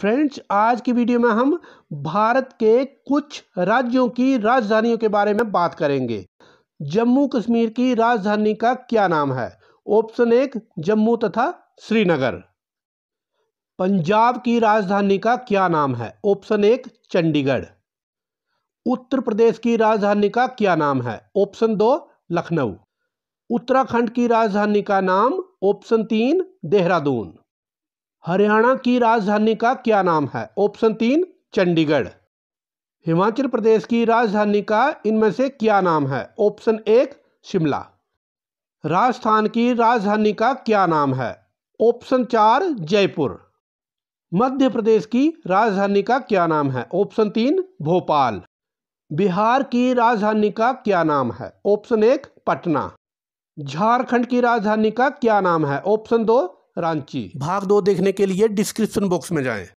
friends आज की video में हम भारत के कुछ राज्यों की राजधानियों के बारे में बात करेंगे जम्मू कश्मीर की राजधानी का क्या नाम है ऑप्शन एक जम्मू तथा श्रीनगर पंजाब की राजधानी का क्या नाम है ऑप्शन एक चंडीगढ़ उत्तर प्रदेश की राजधानी का क्या नाम है ऑप्शन दो लखनऊ उत्तराखंड की राजधानी का नाम ऑप्शन तीन देहरादून हरियाणा की राजधानी का क्या नाम है ऑप्शन तीन चंडीगढ़ हिमाचल प्रदेश की राजधानी का इनमें से क्या नाम है ऑप्शन एक शिमला राजस्थान की राजधानी का क्या नाम है ऑप्शन चार जयपुर मध्य प्रदेश की राजधानी का क्या नाम है ऑप्शन तीन भोपाल बिहार की राजधानी का क्या नाम है ऑप्शन एक पटना झारखंड की राजधानी का क्या नाम है ऑप्शन दो रांची भाग दो देखने के लिए डिस्क्रिप्शन बॉक्स में जाएं